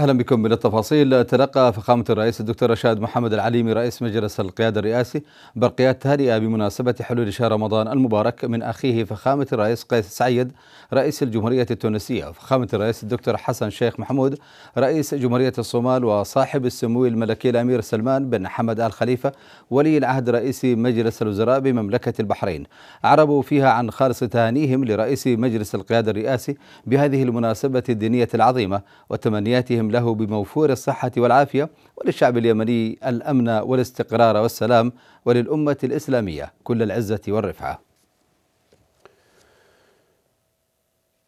اهلا بكم بالتفاصيل تلقى فخامه الرئيس الدكتور رشاد محمد العليمي رئيس مجلس القياده الرئاسي برقيات تهنئه بمناسبه حلول شهر رمضان المبارك من اخيه فخامه الرئيس قيس سعيد رئيس الجمهوريه التونسيه وفخامه الرئيس الدكتور حسن شيخ محمود رئيس جمهوريه الصومال وصاحب السمو الملكي الامير سلمان بن حمد ال خليفه ولي العهد رئيس مجلس الوزراء بمملكه البحرين عربوا فيها عن خالص تهانيهم لرئيس مجلس القياده الرئاسي بهذه المناسبه الدينيه العظيمه وتمنياتهم له بموفور الصحة والعافية وللشعب اليمني الأمن والاستقرار والسلام وللأمة الإسلامية كل العزة والرفعة